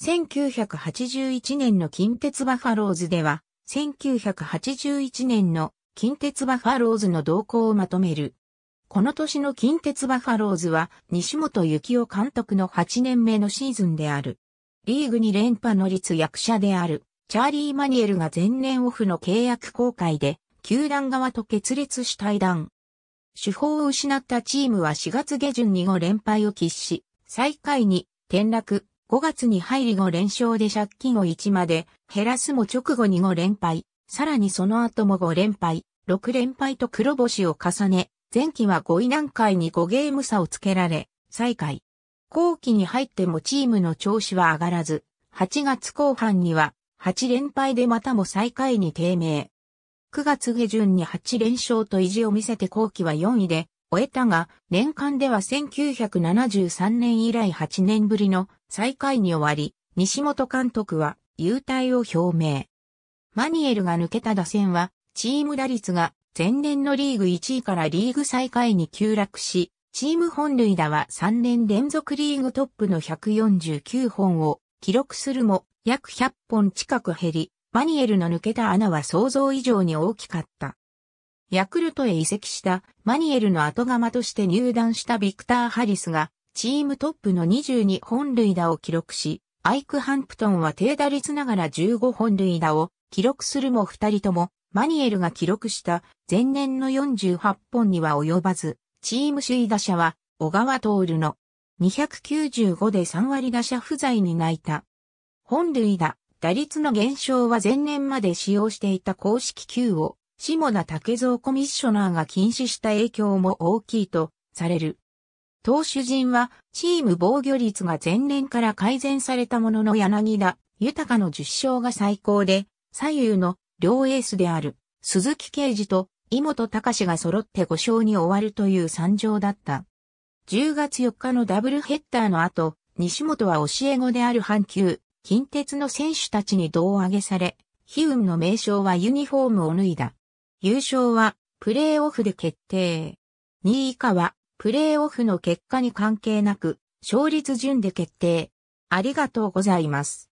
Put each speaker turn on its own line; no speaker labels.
1981年の近鉄バファローズでは、1981年の近鉄バファローズの動向をまとめる。この年の近鉄バファローズは西本幸雄監督の8年目のシーズンである。リーグに連覇の率役者であるチャーリー・マニエルが前年オフの契約公開で球団側と決裂し対談。手法を失ったチームは4月下旬に5連敗を喫し、最下位に転落、5月に入り後連勝で借金を1まで減らすも直後に5連敗、さらにその後も5連敗、6連敗と黒星を重ね、前期は5位段階に5ゲーム差をつけられ、最下位。後期に入ってもチームの調子は上がらず、8月後半には8連敗でまたも最下位に低迷。9月下旬に8連勝と意地を見せて後期は4位で、終えたが、年間では1973年以来8年ぶりの再開に終わり、西本監督は優退を表明。マニエルが抜けた打線は、チーム打率が前年のリーグ1位からリーグ最下位に急落し、チーム本塁打は3年連続リーグトップの149本を記録するも約100本近く減り、マニエルの抜けた穴は想像以上に大きかった。ヤクルトへ移籍したマニエルの後釜として入団したビクター・ハリスが、チームトップの22本塁打を記録し、アイク・ハンプトンは低打率ながら15本塁打を記録するも二人とも、マニエルが記録した前年の48本には及ばず、チーム首位打者は小川徹の295で3割打者不在に泣いた。本塁打、打率の減少は前年まで使用していた公式球を下田武蔵コミッショナーが禁止した影響も大きいとされる。投手陣はチーム防御率が前年から改善されたものの柳田、豊の10勝が最高で、左右の両エースである鈴木啓治と井本隆が揃って5勝に終わるという惨状だった。10月4日のダブルヘッダーの後、西本は教え子である阪急、近鉄の選手たちに胴上げされ、悲運の名称はユニフォームを脱いだ。優勝はプレーオフで決定。2位以下はプレーオフの結果に関係なく勝率順で決定。ありがとうございます。